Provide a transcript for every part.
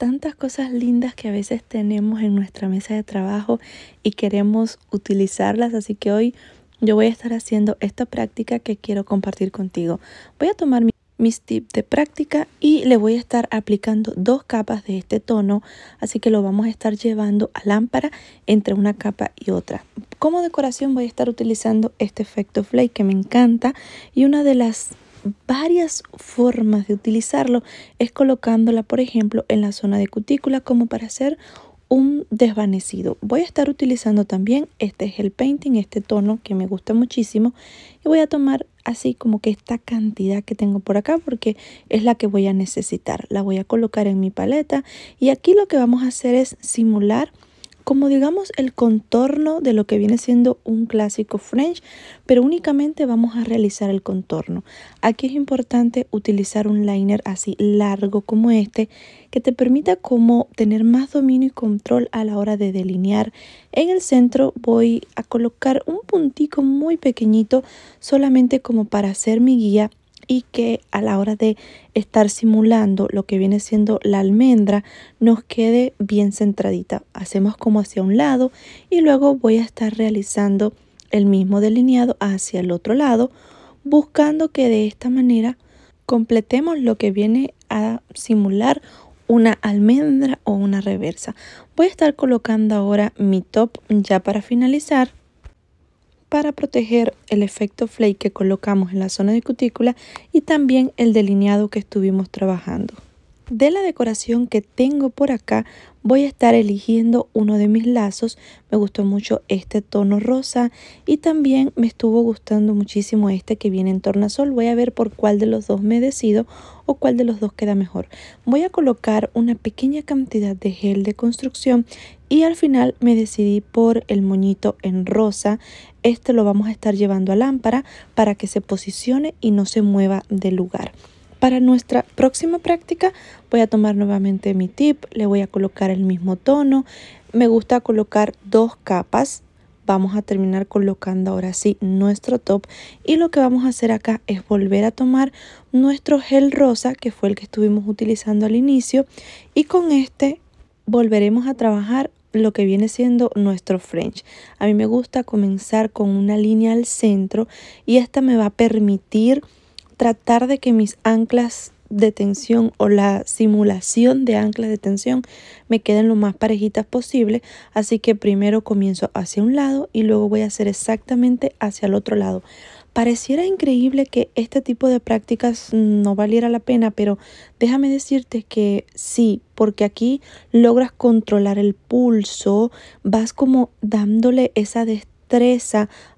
tantas cosas lindas que a veces tenemos en nuestra mesa de trabajo y queremos utilizarlas, así que hoy yo voy a estar haciendo esta práctica que quiero compartir contigo. Voy a tomar mis tips de práctica y le voy a estar aplicando dos capas de este tono así que lo vamos a estar llevando a lámpara entre una capa y otra como decoración voy a estar utilizando este efecto flake que me encanta y una de las varias formas de utilizarlo es colocándola, por ejemplo, en la zona de cutícula como para hacer un desvanecido. Voy a estar utilizando también, este es el painting, este tono que me gusta muchísimo. Y voy a tomar así como que esta cantidad que tengo por acá porque es la que voy a necesitar. La voy a colocar en mi paleta y aquí lo que vamos a hacer es simular como digamos el contorno de lo que viene siendo un clásico French, pero únicamente vamos a realizar el contorno. Aquí es importante utilizar un liner así largo como este, que te permita como tener más dominio y control a la hora de delinear. En el centro voy a colocar un puntico muy pequeñito, solamente como para hacer mi guía y que a la hora de estar simulando lo que viene siendo la almendra nos quede bien centradita. Hacemos como hacia un lado y luego voy a estar realizando el mismo delineado hacia el otro lado buscando que de esta manera completemos lo que viene a simular una almendra o una reversa. Voy a estar colocando ahora mi top ya para finalizar para proteger el efecto flake que colocamos en la zona de cutícula y también el delineado que estuvimos trabajando de la decoración que tengo por acá voy a estar eligiendo uno de mis lazos. Me gustó mucho este tono rosa y también me estuvo gustando muchísimo este que viene en tornasol. Voy a ver por cuál de los dos me decido o cuál de los dos queda mejor. Voy a colocar una pequeña cantidad de gel de construcción y al final me decidí por el moñito en rosa. Este lo vamos a estar llevando a lámpara para que se posicione y no se mueva de lugar. Para nuestra próxima práctica voy a tomar nuevamente mi tip, le voy a colocar el mismo tono. Me gusta colocar dos capas. Vamos a terminar colocando ahora sí nuestro top y lo que vamos a hacer acá es volver a tomar nuestro gel rosa que fue el que estuvimos utilizando al inicio y con este volveremos a trabajar lo que viene siendo nuestro French. A mí me gusta comenzar con una línea al centro y esta me va a permitir tratar de que mis anclas de tensión o la simulación de anclas de tensión me queden lo más parejitas posible así que primero comienzo hacia un lado y luego voy a hacer exactamente hacia el otro lado pareciera increíble que este tipo de prácticas no valiera la pena pero déjame decirte que sí porque aquí logras controlar el pulso vas como dándole esa destreza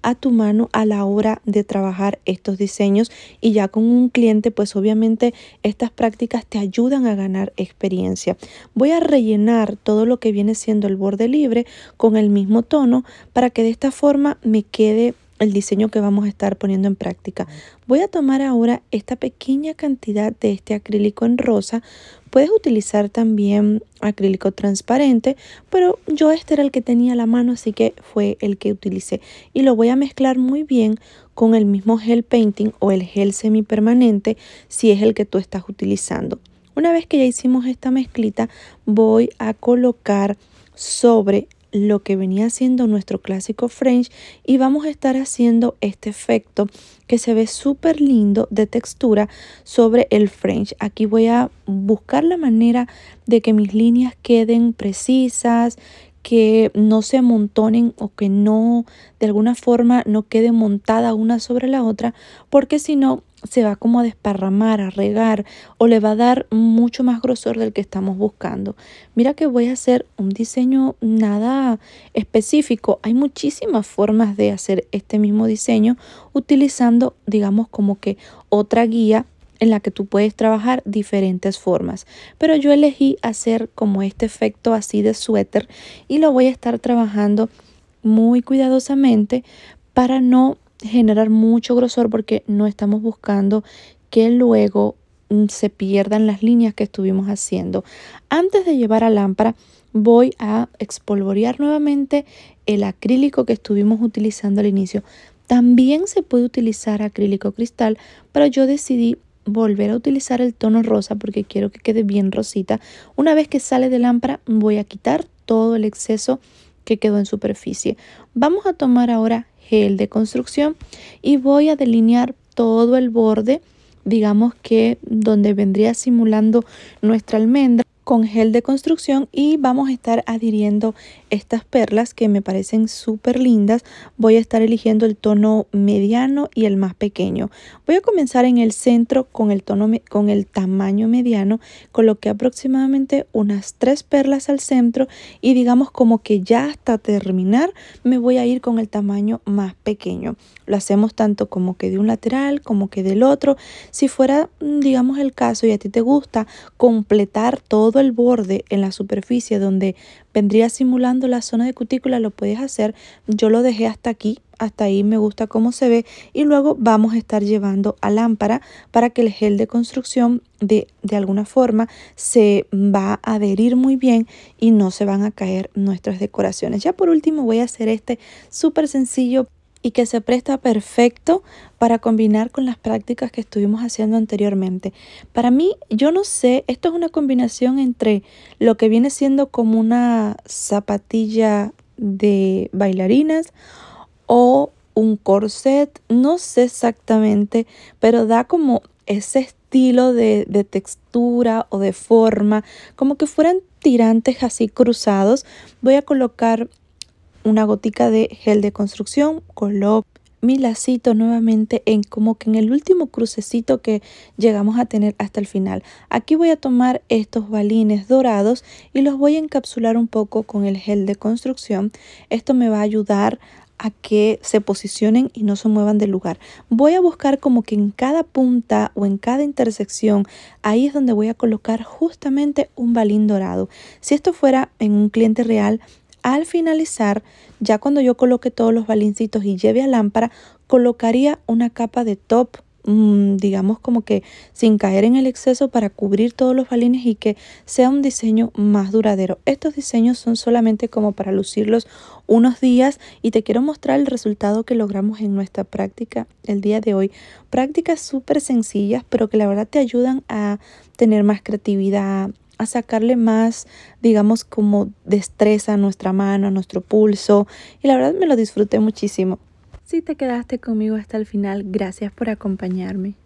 a tu mano a la hora de trabajar estos diseños y ya con un cliente pues obviamente estas prácticas te ayudan a ganar experiencia. Voy a rellenar todo lo que viene siendo el borde libre con el mismo tono para que de esta forma me quede el diseño que vamos a estar poniendo en práctica. Voy a tomar ahora esta pequeña cantidad de este acrílico en rosa Puedes utilizar también acrílico transparente, pero yo este era el que tenía a la mano, así que fue el que utilicé. Y lo voy a mezclar muy bien con el mismo gel painting o el gel semipermanente si es el que tú estás utilizando. Una vez que ya hicimos esta mezclita, voy a colocar sobre lo que venía siendo nuestro clásico French y vamos a estar haciendo este efecto que se ve súper lindo de textura sobre el French. Aquí voy a buscar la manera de que mis líneas queden precisas, que no se amontonen o que no de alguna forma no quede montada una sobre la otra porque si no se va como a desparramar, a regar o le va a dar mucho más grosor del que estamos buscando. Mira que voy a hacer un diseño nada específico. Hay muchísimas formas de hacer este mismo diseño utilizando, digamos, como que otra guía en la que tú puedes trabajar diferentes formas. Pero yo elegí hacer como este efecto así de suéter y lo voy a estar trabajando muy cuidadosamente para no generar mucho grosor porque no estamos buscando que luego mm, se pierdan las líneas que estuvimos haciendo. Antes de llevar a lámpara voy a expolvorear nuevamente el acrílico que estuvimos utilizando al inicio. También se puede utilizar acrílico cristal, pero yo decidí volver a utilizar el tono rosa porque quiero que quede bien rosita. Una vez que sale de lámpara voy a quitar todo el exceso que quedó en superficie. Vamos a tomar ahora gel de construcción y voy a delinear todo el borde, digamos que donde vendría simulando nuestra almendra con gel de construcción y vamos a estar adhiriendo estas perlas que me parecen súper lindas. Voy a estar eligiendo el tono mediano y el más pequeño. Voy a comenzar en el centro con el, tono, con el tamaño mediano. coloque aproximadamente unas tres perlas al centro y digamos como que ya hasta terminar me voy a ir con el tamaño más pequeño. Lo hacemos tanto como que de un lateral como que del otro. Si fuera mm, digamos el caso y a ti te gusta completar todo el borde en la superficie donde vendría simulando la zona de cutícula lo puedes hacer. Yo lo dejé hasta aquí, hasta ahí me gusta cómo se ve y luego vamos a estar llevando a lámpara para que el gel de construcción de, de alguna forma se va a adherir muy bien y no se van a caer nuestras decoraciones. Ya por último voy a hacer este súper sencillo y que se presta perfecto para combinar con las prácticas que estuvimos haciendo anteriormente. Para mí, yo no sé, esto es una combinación entre lo que viene siendo como una zapatilla de bailarinas o un corset, no sé exactamente, pero da como ese estilo de, textura o de forma, como que fueran tirantes así cruzados. Voy a colocar una gotica de gel de construcción, coloco mi lacito nuevamente en como que en el último crucecito que llegamos a tener hasta el final. Aquí voy a tomar estos balines dorados y los voy a encapsular un poco con el gel de construcción. Esto me va a ayudar a que se posicionen y no se muevan del lugar. Voy a buscar como que en cada punta o en cada intersección, ahí es donde voy a colocar justamente un balín dorado. Si esto fuera en un cliente real, al finalizar, ya cuando yo coloque todos los balincitos y lleve a lámpara, colocaría una capa de top mm, digamos como que sin caer en el exceso para cubrir todos los balines y que sea un diseño más duradero. Estos diseños son solamente como para lucirlos unos días y te quiero mostrar el resultado que logramos en nuestra práctica el día de hoy. Prácticas súper sencillas pero que la verdad te ayudan a tener más creatividad, a sacarle más, digamos, como destreza a nuestra mano, a nuestro pulso. Y la verdad me lo disfruté muchísimo. Si te quedaste conmigo hasta el final, gracias por acompañarme.